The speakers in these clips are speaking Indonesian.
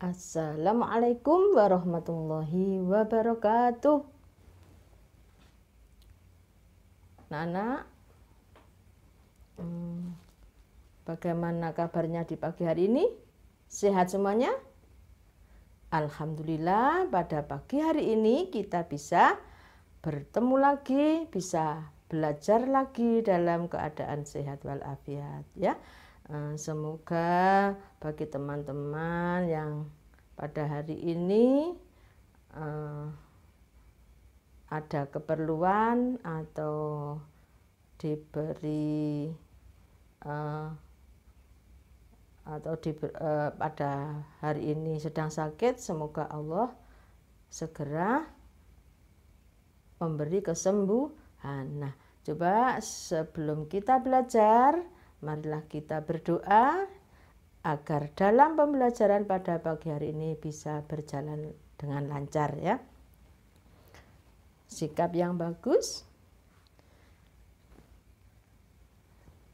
Assalamualaikum warahmatullahi wabarakatuh. Nana, hmm, bagaimana kabarnya di pagi hari ini? Sehat semuanya? Alhamdulillah, pada pagi hari ini kita bisa bertemu lagi, bisa belajar lagi dalam keadaan sehat walafiat ya. Eh, semoga bagi teman-teman yang pada hari ini eh, ada keperluan atau diberi eh, atau di, pada hari ini sedang sakit, semoga Allah segera memberi kesembuhan. Nah, coba sebelum kita belajar, Marilah kita berdoa agar dalam pembelajaran pada pagi hari ini bisa berjalan dengan lancar ya. Sikap yang bagus.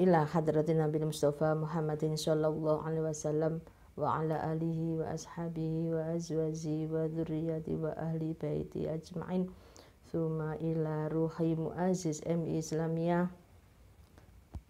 Ila hadratin Nabi Mustafa Muhammadin sallallahu alaihi wasallam wa ala alihi wa ashabihi wa azwazi wa dhurriyyati wa ahli baiti ajma'in. Thumma ila ruhi muaziz MI Islamiyah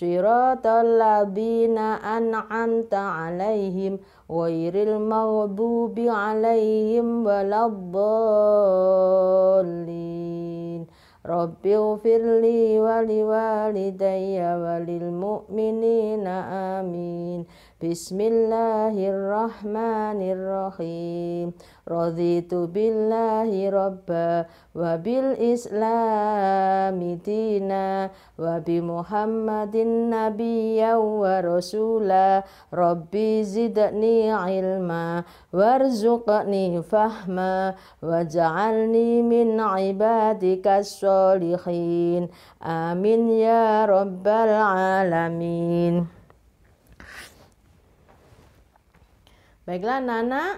صراط الذين أنعمت عليهم غير المغضوب عليهم ولا الضالين رب اغفر لي ولوالدي وللمؤمنين آمين بسم الله الرحمن الرحيم رضيت بالله ربا وبالإسلام دينا وبمحمد نبيا ورسولا ربي زدني علما وارزقني فهما واجعلني من عبادك الصالحين آمين يا رب العالمين Baiklah Nana,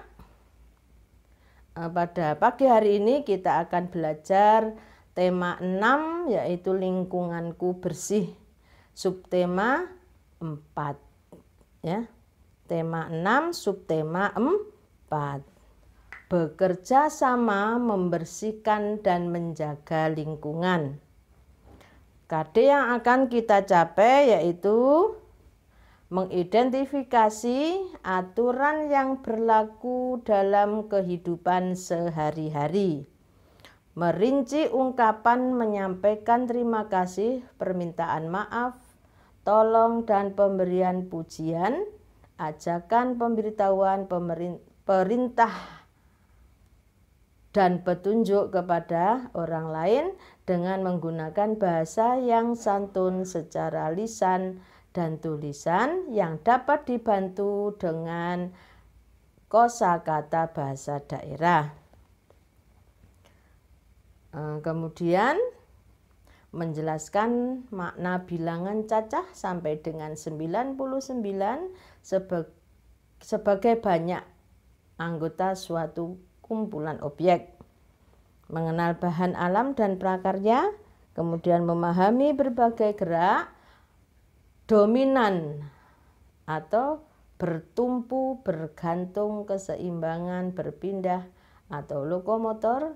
eh, pada pagi hari ini kita akan belajar tema 6 yaitu lingkunganku bersih. Subtema 4 ya. Tema 6 subtema 4. Bekerja sama membersihkan dan menjaga lingkungan. KD yang akan kita capai yaitu mengidentifikasi aturan yang berlaku dalam kehidupan sehari-hari. Merinci ungkapan menyampaikan terima kasih, permintaan maaf, tolong dan pemberian pujian, ajakan pemberitahuan perintah dan petunjuk kepada orang lain dengan menggunakan bahasa yang santun secara lisan dan tulisan yang dapat dibantu dengan kosakata bahasa daerah. Eh, kemudian menjelaskan makna bilangan cacah sampai dengan 99 sebagai, sebagai banyak anggota suatu kumpulan objek. Mengenal bahan alam dan prakarya, kemudian memahami berbagai gerak, dominan atau bertumpu, bergantung, keseimbangan, berpindah atau lokomotor,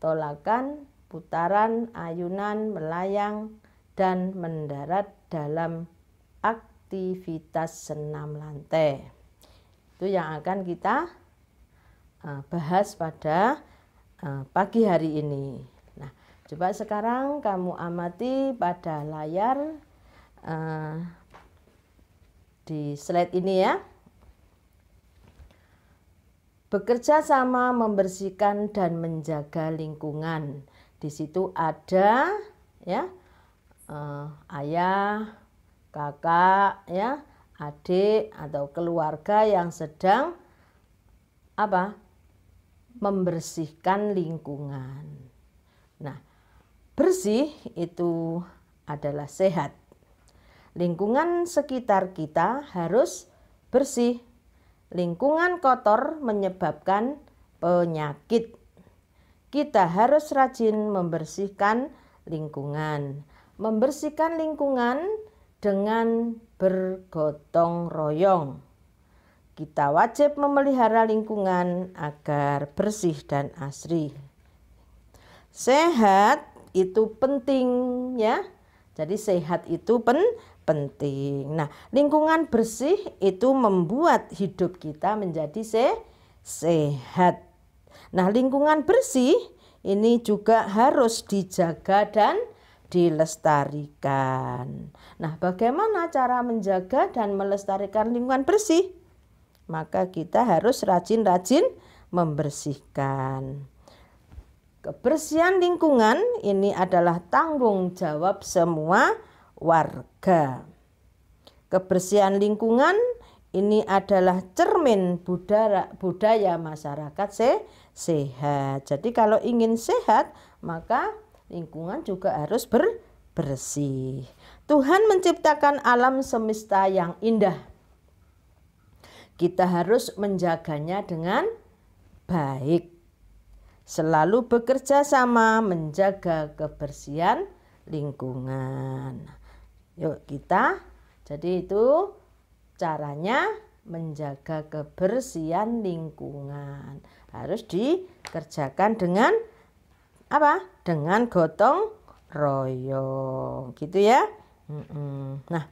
tolakan, putaran, ayunan, melayang, dan mendarat dalam aktivitas senam lantai. Itu yang akan kita eh, bahas pada eh, pagi hari ini. Nah, coba sekarang kamu amati pada layar Eh, di slide ini ya. Bekerja sama membersihkan dan menjaga lingkungan. Di situ ada ya uh, ayah, kakak, ya adik atau keluarga yang sedang apa membersihkan lingkungan. Nah, bersih itu adalah sehat. Lingkungan sekitar kita harus bersih. Lingkungan kotor menyebabkan penyakit. Kita harus rajin membersihkan lingkungan. Membersihkan lingkungan dengan bergotong royong. Kita wajib memelihara lingkungan agar bersih dan asri. Sehat itu penting ya. Jadi sehat itu penting penting. Nah, lingkungan bersih itu membuat hidup kita menjadi se sehat. Nah, lingkungan bersih ini juga harus dijaga dan dilestarikan. Nah, bagaimana cara menjaga dan melestarikan lingkungan bersih? Maka kita harus rajin-rajin membersihkan. Kebersihan lingkungan ini adalah tanggung jawab semua warga. Kebersihan lingkungan ini adalah cermin budaya, budaya masyarakat se sehat. Jadi kalau ingin sehat, maka lingkungan juga harus ber bersih. Tuhan menciptakan alam semesta yang indah. Kita harus menjaganya dengan baik. Selalu bekerja sama menjaga kebersihan lingkungan. Yuk kita. Jadi itu caranya menjaga kebersihan lingkungan. Harus dikerjakan dengan apa? Dengan gotong royong. Gitu ya. Nah,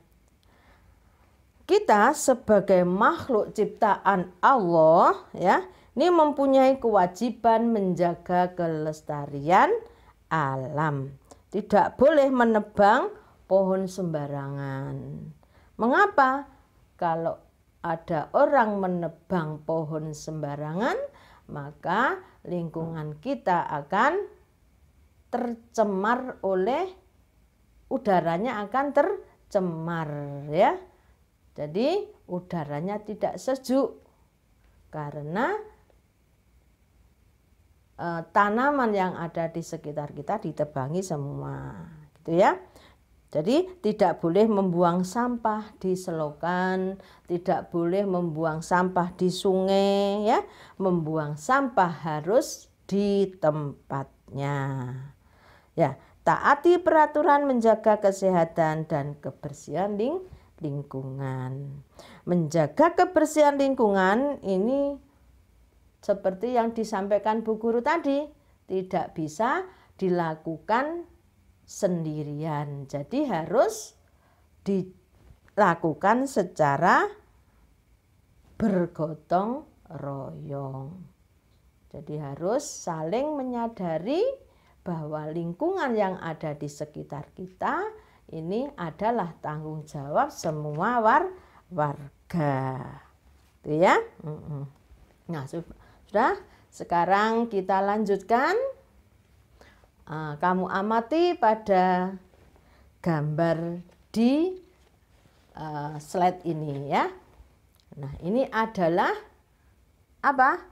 kita sebagai makhluk ciptaan Allah ya, ini mempunyai kewajiban menjaga kelestarian alam. Tidak boleh menebang pohon sembarangan. Mengapa? Kalau ada orang menebang pohon sembarangan, maka lingkungan kita akan tercemar oleh udaranya akan tercemar ya. Jadi udaranya tidak sejuk karena e, tanaman yang ada di sekitar kita ditebangi semua, gitu ya. Jadi tidak boleh membuang sampah di selokan, tidak boleh membuang sampah di sungai ya. Membuang sampah harus di tempatnya. Ya, taati peraturan menjaga kesehatan dan kebersihan ling lingkungan. Menjaga kebersihan lingkungan ini seperti yang disampaikan Bu Guru tadi, tidak bisa dilakukan sendirian. Jadi harus dilakukan secara bergotong royong. Jadi harus saling menyadari bahwa lingkungan yang ada di sekitar kita ini adalah tanggung jawab semua war warga. Itu ya. Nah, sudah sekarang kita lanjutkan Ah, kamu amati pada gambar di ah, slide ini ya. Nah, ini adalah apa?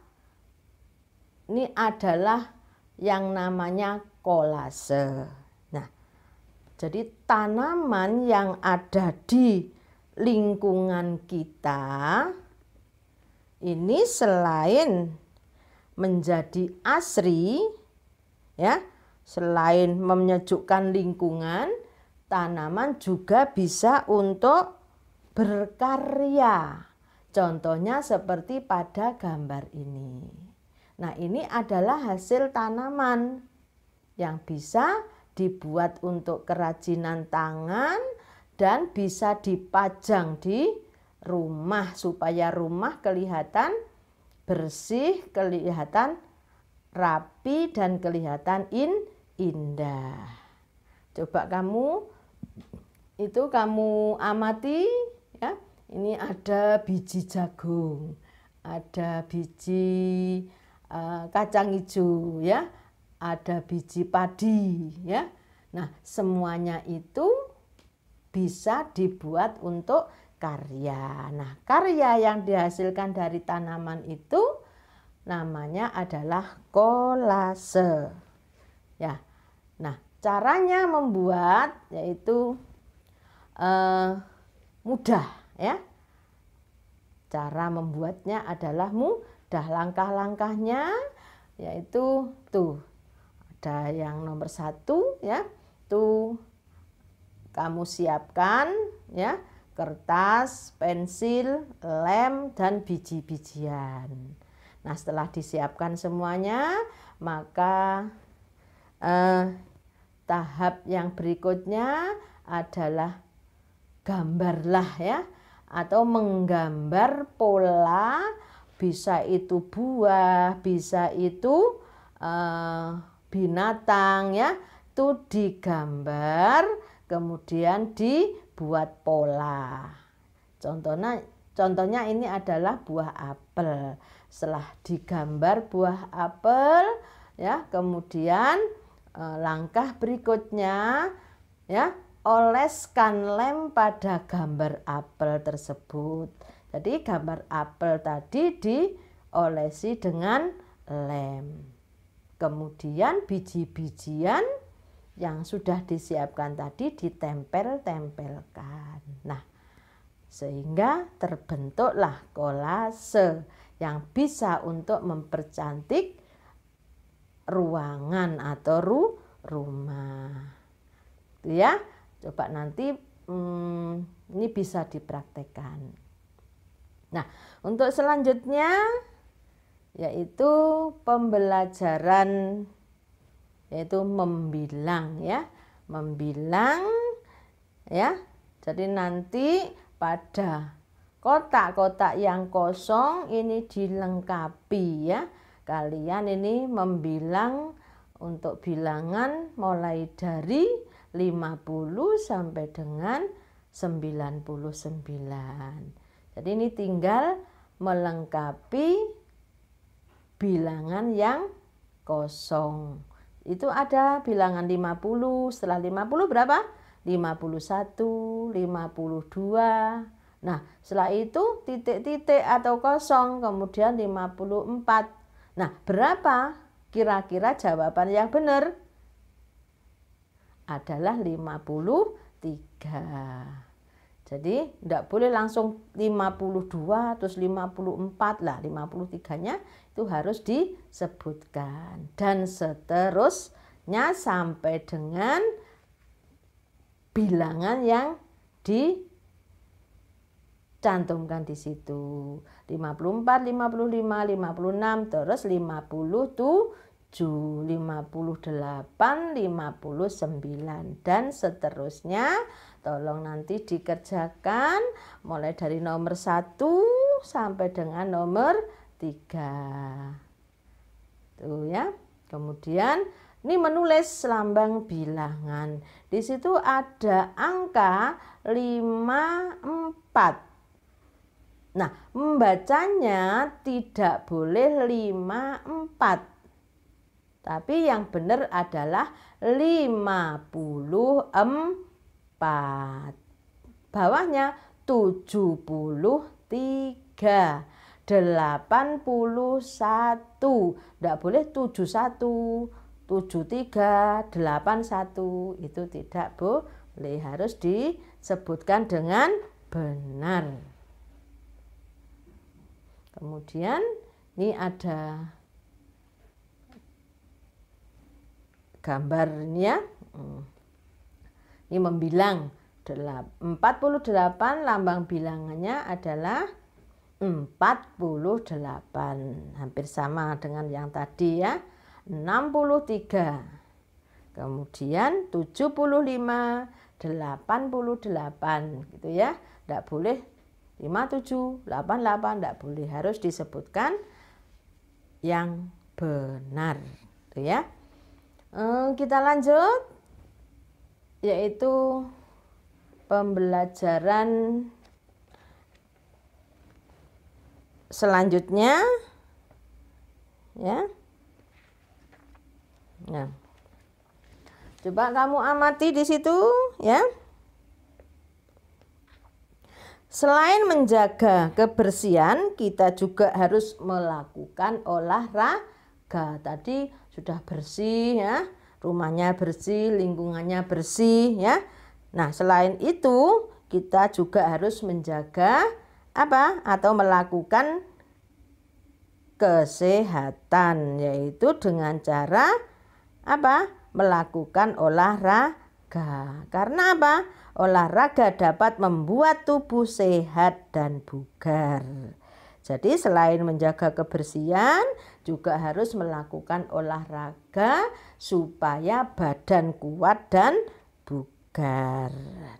Ini adalah yang namanya kolase. Nah, jadi tanaman yang ada di lingkungan kita ini selain menjadi asri ya, Selain menyejukkan lingkungan, tanaman juga bisa untuk berkarya. Contohnya seperti pada gambar ini. Nah, ini adalah hasil tanaman yang bisa dibuat untuk kerajinan tangan dan bisa dipajang di rumah supaya rumah kelihatan bersih, kelihatan rapi dan kelihatan indah indah. Coba kamu itu kamu amati ya. Ini ada biji jagung, ada biji uh, kacang hijau ya, ada biji padi ya. Nah, semuanya itu bisa dibuat untuk karya. Nah, karya yang dihasilkan dari tanaman itu namanya adalah kolase. Ya, Caranya membuat yaitu eh, mudah ya. Cara membuatnya adalah mudah langkah-langkahnya yaitu tuh ada yang nomor satu ya tuh kamu siapkan ya kertas, pensil, lem, dan biji-bijian. Nah setelah disiapkan semuanya, maka eh, Tahap yang berikutnya adalah gambarlah ya atau menggambar pola bisa itu buah, bisa itu uh, binatang ya. Itu digambar kemudian dibuat pola. Contohnya contohnya ini adalah buah apel. Setelah digambar buah apel ya, kemudian Eh, langkah berikutnya ya oleskan lem pada gambar apel tersebut. Jadi gambar apel tadi diolesi dengan lem. Kemudian biji-bijian yang sudah disiapkan tadi ditempel-tempelkan. Nah, sehingga terbentuklah kolase yang bisa untuk mempercantik ruangan atau ru rumah. Gitu ya. Coba nanti hmm, ini bisa dipraktekkan. Nah, untuk selanjutnya yaitu pembelajaran yaitu membilang ya, membilang ya. Jadi nanti pada kotak-kotak yang kosong ini dilengkapi ya kalian ini membilang untuk bilangan mulai dari 50 sampai dengan 99. Jadi ini tinggal melengkapi bilangan yang kosong. Itu ada bilangan 50, setelah 50 berapa? 51, 52. Nah, setelah itu titik-titik atau kosong, kemudian 54, Nah, berapa kira-kira jawaban yang benar? Adalah 53. Jadi tidak boleh langsung 52 terus 54 lah 53 nya itu harus disebutkan dan seterusnya sampai dengan bilangan yang di cantumkan di situ. 54, 55, 56, terus 57, 58, 59 dan seterusnya. Tolong nanti dikerjakan mulai dari nomor 1 sampai dengan nomor 3. Tuh ya. Kemudian ini menulis lambang bilangan. Di situ ada angka 54. Nah, membacanya tidak boleh 54. Tapi yang benar adalah 54. Bawahnya 73. 81. Tidak boleh 71, 73, 81. Itu tidak boleh harus disebutkan dengan benar. Kemudian ini ada gambarnya. Hmm. Ini membilang 48 lambang bilangannya adalah 48. Hampir sama dengan yang tadi ya. 63. Kemudian 75, 88 gitu ya. Tidak boleh 5788 delapan tidak boleh harus disebutkan yang benar itu ya eh, kita lanjut yaitu pembelajaran selanjutnya ya nah coba kamu amati di situ ya Selain menjaga kebersihan, kita juga harus melakukan olahraga. Tadi sudah bersih ya, rumahnya bersih, lingkungannya bersih ya. Nah, selain itu, kita juga harus menjaga apa? atau melakukan kesehatan yaitu dengan cara apa? melakukan olahraga. Karena apa? olahraga dapat membuat tubuh sehat dan bugar. Jadi selain menjaga kebersihan juga harus melakukan olahraga supaya badan kuat dan bugar.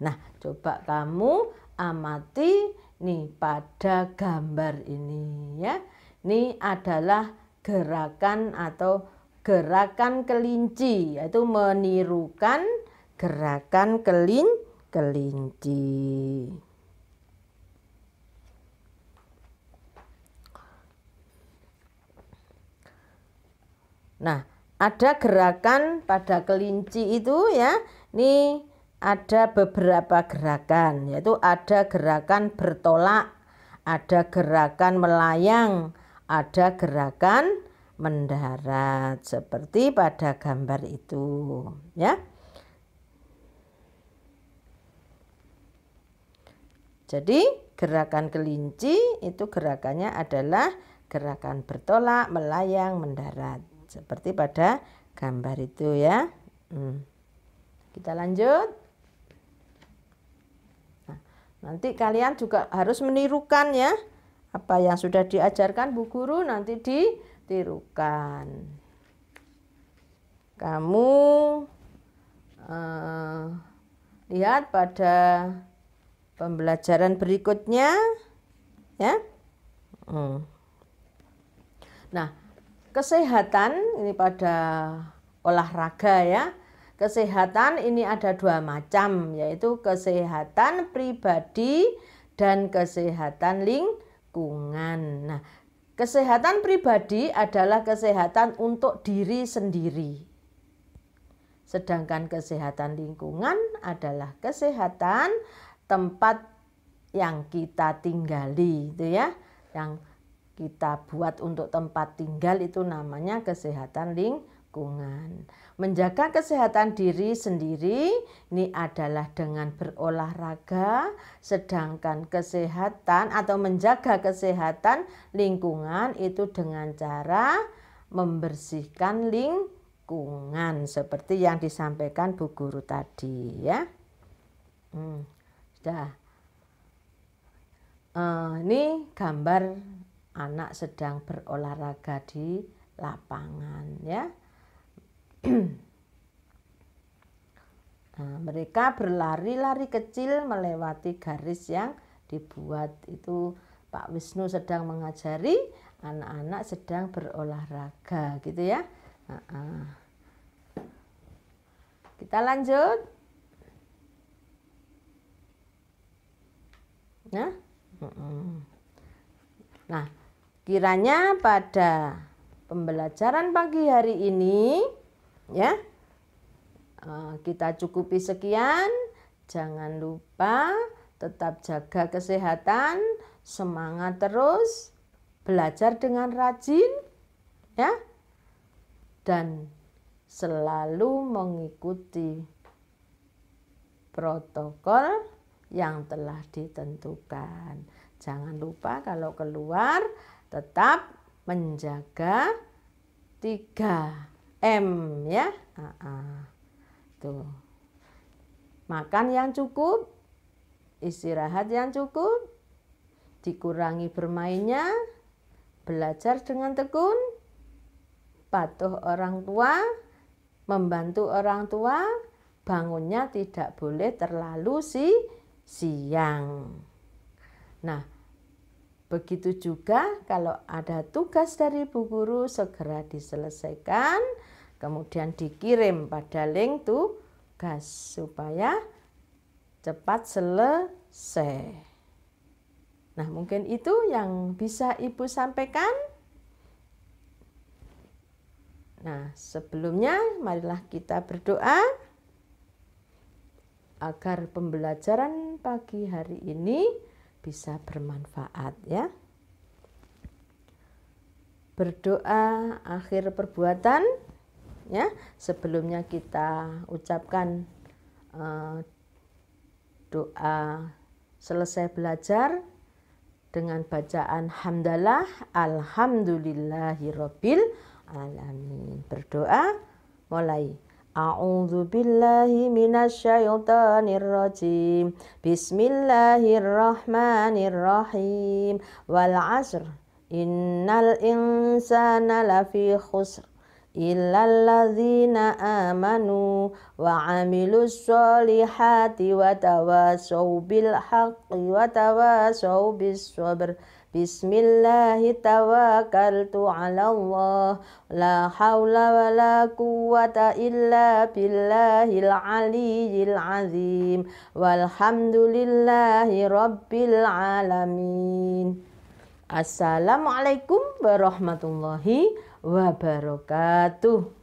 Nah, coba kamu amati nih pada gambar ini ya. Ini adalah gerakan atau gerakan kelinci yaitu menirukan gerakan kelinci kelinci nah ada gerakan pada kelinci itu ya ini ada beberapa gerakan yaitu ada gerakan bertolak ada gerakan melayang ada gerakan mendarat seperti pada gambar itu ya Jadi gerakan kelinci itu gerakannya adalah gerakan bertolak, melayang, mendarat. Seperti pada gambar itu ya. Hmm. Kita lanjut. Nah, nanti kalian juga harus menirukan ya. Apa yang sudah diajarkan Bu Guru nanti ditirukan. Kamu uh, lihat pada pembelajaran berikutnya ya. Hmm. Nah, kesehatan ini pada olahraga ya. Kesehatan ini ada dua macam yaitu kesehatan pribadi dan kesehatan lingkungan. Nah, kesehatan pribadi adalah kesehatan untuk diri sendiri. Sedangkan kesehatan lingkungan adalah kesehatan tempat yang kita tinggali itu ya yang kita buat untuk tempat tinggal itu namanya kesehatan lingkungan. Menjaga kesehatan diri sendiri ini adalah dengan berolahraga, sedangkan kesehatan atau menjaga kesehatan lingkungan itu dengan cara membersihkan lingkungan seperti yang disampaikan Bu Guru tadi ya. Hmm. Uh, ini gambar anak sedang berolahraga di lapangan ya. Nah, mereka berlari-lari kecil melewati garis yang dibuat itu Pak Wisnu sedang mengajari anak-anak sedang berolahraga gitu ya. Nah, Kita lanjut. Ya. Nah, kiranya pada pembelajaran pagi hari ini ya eh, kita cukupi sekian. Jangan lupa tetap jaga kesehatan, semangat terus, belajar dengan rajin ya. Dan selalu mengikuti protokol yang telah ditentukan. Jangan lupa kalau keluar tetap menjaga 3M ya. Uh Tuh. Makan yang cukup, istirahat yang cukup, dikurangi bermainnya, belajar dengan tekun, patuh orang tua, membantu orang tua, bangunnya tidak boleh terlalu sih siang. Nah, begitu juga kalau ada tugas dari Bu Guru segera diselesaikan, kemudian dikirim pada link tugas supaya cepat selesai. Nah, mungkin itu yang bisa Ibu sampaikan. Nah, sebelumnya marilah kita berdoa agar pembelajaran pagi hari ini bisa bermanfaat ya. Berdoa akhir perbuatan ya. Sebelumnya kita ucapkan eh, doa selesai belajar dengan bacaan hamdalah alhamdulillahirabbil alamin. Berdoa mulai أعوذ بالله من الشيطان الرجيم بسم الله الرحمن الرحيم والعصر إن الإنسان لفي خسر إلا الذين آمنوا وعملوا الصالحات وتواصوا بالحق وتواصوا بالصبر بسم الله توكلت على الله لا حول ولا قوة إلا بالله العلي العظيم والحمد لله رب العالمين السلام عليكم ورحمة الله وبركاته